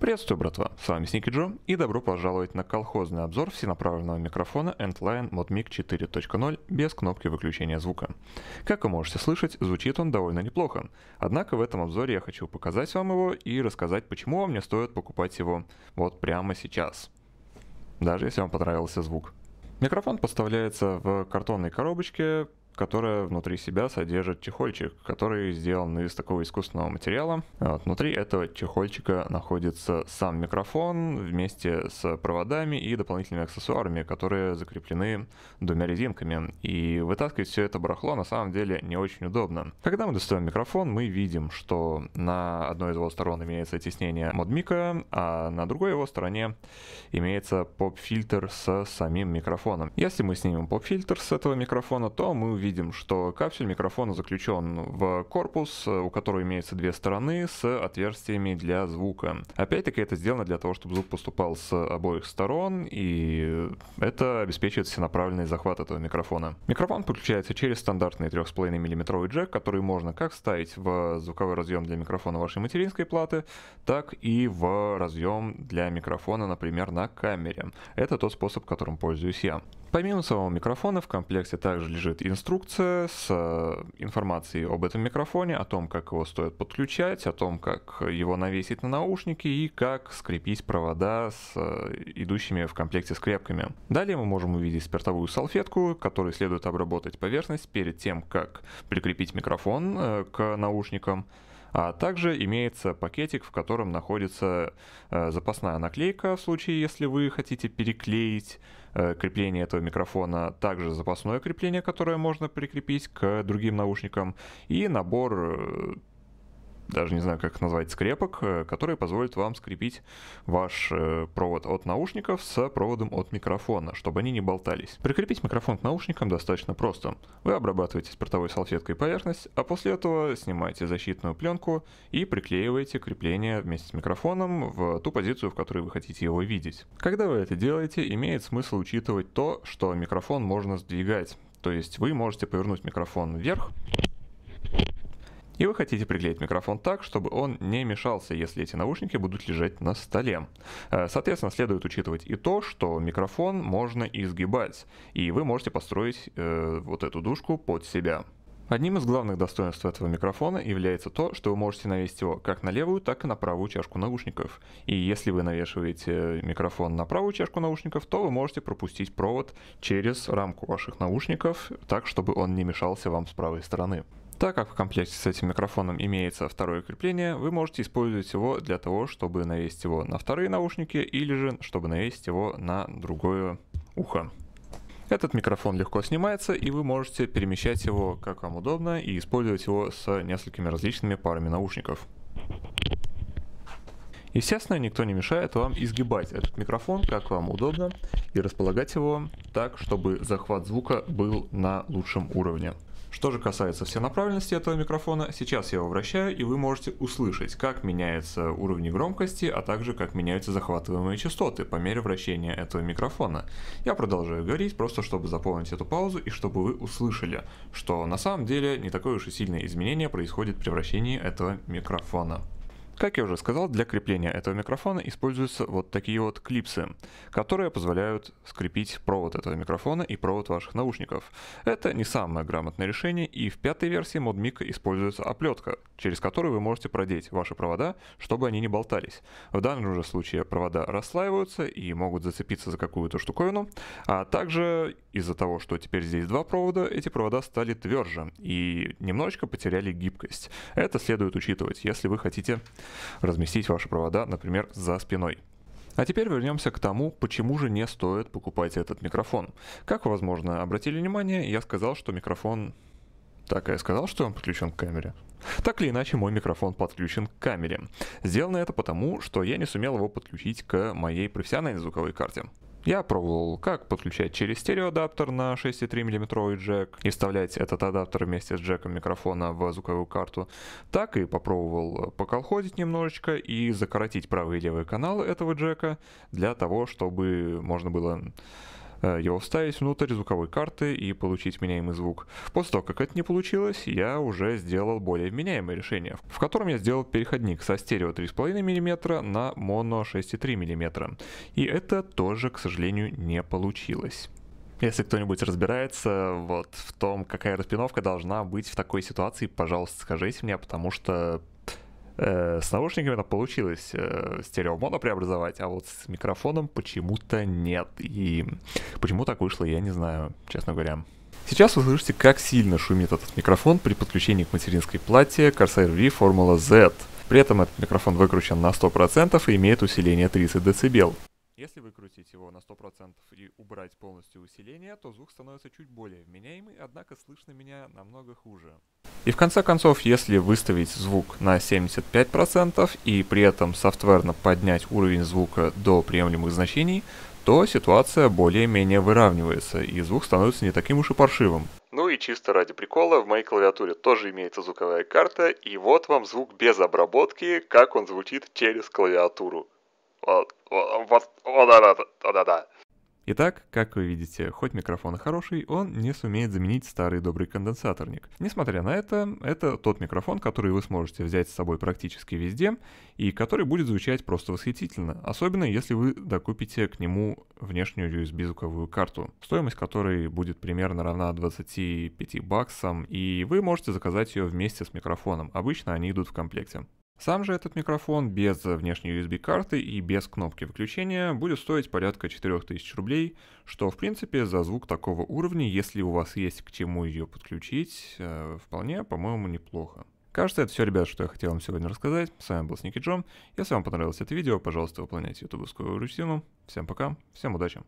Приветствую, братва! С вами Сники Джо и добро пожаловать на колхозный обзор всенаправленного микрофона Antline ModMic 4.0 без кнопки выключения звука. Как вы можете слышать, звучит он довольно неплохо. Однако в этом обзоре я хочу показать вам его и рассказать, почему вам не стоит покупать его вот прямо сейчас. Даже если вам понравился звук. Микрофон поставляется в картонной коробочке которая внутри себя содержит чехольчик, который сделан из такого искусственного материала. Вот, внутри этого чехольчика находится сам микрофон вместе с проводами и дополнительными аксессуарами, которые закреплены двумя резинками. И вытаскивать все это барахло на самом деле не очень удобно. Когда мы достаем микрофон, мы видим, что на одной из его сторон имеется теснение модмика, а на другой его стороне имеется поп-фильтр с самим микрофоном. Если мы снимем поп-фильтр с этого микрофона, то мы видим, что капсюль микрофона заключен в корпус, у которого имеются две стороны с отверстиями для звука. Опять-таки это сделано для того, чтобы звук поступал с обоих сторон, и это обеспечивает всенаправленный захват этого микрофона. Микрофон подключается через стандартный 3,5 мм джек, который можно как ставить в звуковой разъем для микрофона вашей материнской платы, так и в разъем для микрофона, например, на камере. Это тот способ, которым пользуюсь я. Помимо самого микрофона в комплекте также лежит инструкция с э, информацией об этом микрофоне, о том, как его стоит подключать, о том, как его навесить на наушники и как скрепить провода с э, идущими в комплекте скрепками. Далее мы можем увидеть спиртовую салфетку, которой следует обработать поверхность перед тем, как прикрепить микрофон э, к наушникам. А также имеется пакетик, в котором находится э, запасная наклейка в случае, если вы хотите переклеить э, крепление этого микрофона, также запасное крепление, которое можно прикрепить к другим наушникам, и набор э, даже не знаю, как их назвать, скрепок, э, которые позволят вам скрепить ваш э, провод от наушников с проводом от микрофона, чтобы они не болтались. Прикрепить микрофон к наушникам достаточно просто. Вы обрабатываете спиртовой салфеткой поверхность, а после этого снимаете защитную пленку и приклеиваете крепление вместе с микрофоном в ту позицию, в которой вы хотите его видеть. Когда вы это делаете, имеет смысл учитывать то, что микрофон можно сдвигать. То есть вы можете повернуть микрофон вверх, и вы хотите приклеить микрофон так, чтобы он не мешался, если эти наушники будут лежать на столе. Э, соответственно, следует учитывать и то, что микрофон можно изгибать, и вы можете построить э, вот эту дужку под себя. Одним из главных достоинств этого микрофона является то, что вы можете навесить его как на левую, так и на правую чашку наушников. И если вы навешиваете э, микрофон на правую чашку наушников, то вы можете пропустить провод через рамку ваших наушников, так чтобы он не мешался вам с правой стороны. Так как в комплекте с этим микрофоном имеется второе крепление, вы можете использовать его для того, чтобы навесить его на вторые наушники или же чтобы навесить его на другое ухо. Этот микрофон легко снимается, и вы можете перемещать его как вам удобно и использовать его с несколькими различными парами наушников. Естественно, никто не мешает вам изгибать этот микрофон, как вам удобно, и располагать его так, чтобы захват звука был на лучшем уровне. Что же касается направленности этого микрофона, сейчас я его вращаю и вы можете услышать, как меняются уровни громкости, а также как меняются захватываемые частоты по мере вращения этого микрофона. Я продолжаю говорить, просто чтобы заполнить эту паузу и чтобы вы услышали, что на самом деле не такое уж и сильное изменение происходит при вращении этого микрофона. Как я уже сказал, для крепления этого микрофона используются вот такие вот клипсы, которые позволяют скрепить провод этого микрофона и провод ваших наушников. Это не самое грамотное решение, и в пятой версии ModMic используется оплетка, через которую вы можете продеть ваши провода, чтобы они не болтались. В данном же случае провода расслаиваются и могут зацепиться за какую-то штуковину, а также из-за того, что теперь здесь два провода, эти провода стали тверже и немножечко потеряли гибкость. Это следует учитывать, если вы хотите разместить ваши провода, например, за спиной. А теперь вернемся к тому, почему же не стоит покупать этот микрофон. Как вы, возможно, обратили внимание, я сказал, что микрофон... Так, я сказал, что он подключен к камере. Так или иначе, мой микрофон подключен к камере. Сделано это потому, что я не сумел его подключить к моей профессиональной звуковой карте. Я пробовал, как подключать через стереоадаптер на 6,3 мм джек и вставлять этот адаптер вместе с джеком микрофона в звуковую карту, так и попробовал поколхозить немножечко и закоротить правый и левый канал этого джека для того, чтобы можно было Э, его вставить внутрь звуковой карты и получить меняемый звук. После того, как это не получилось, я уже сделал более вменяемое решение, в котором я сделал переходник со стерео 3,5 мм на моно 6,3 мм. И это тоже, к сожалению, не получилось. Если кто-нибудь разбирается вот в том, какая распиновка должна быть в такой ситуации, пожалуйста, скажите мне, потому что Э, с наушниками это получилось э, стереомоно преобразовать, а вот с микрофоном почему-то нет. И почему так вышло, я не знаю, честно говоря. Сейчас вы слышите, как сильно шумит этот микрофон при подключении к материнской плате Corsair V Formula Z. При этом этот микрофон выкручен на 100% и имеет усиление 30 дБ. Если выкрутить его на 100% и убрать полностью усиление, то звук становится чуть более вменяемый, однако слышно меня намного хуже. И в конце концов, если выставить звук на 75% и при этом софтверно поднять уровень звука до приемлемых значений, то ситуация более-менее выравнивается, и звук становится не таким уж и паршивым. Ну и чисто ради прикола, в моей клавиатуре тоже имеется звуковая карта, и вот вам звук без обработки, как он звучит через клавиатуру. Вот, вот, вот, да, да. Итак, как вы видите, хоть микрофон хороший, он не сумеет заменить старый добрый конденсаторник. Несмотря на это, это тот микрофон, который вы сможете взять с собой практически везде, и который будет звучать просто восхитительно, особенно если вы докупите к нему внешнюю USB-звуковую карту, стоимость которой будет примерно равна 25 баксам, и вы можете заказать ее вместе с микрофоном, обычно они идут в комплекте. Сам же этот микрофон без внешней USB-карты и без кнопки выключения будет стоить порядка 4000 рублей, что в принципе за звук такого уровня, если у вас есть к чему ее подключить, э, вполне, по-моему, неплохо. Кажется, это все, ребят, что я хотел вам сегодня рассказать. С вами был Сники Джон. Если вам понравилось это видео, пожалуйста, выполняйте ютубовскую рутину. Всем пока, всем удачи.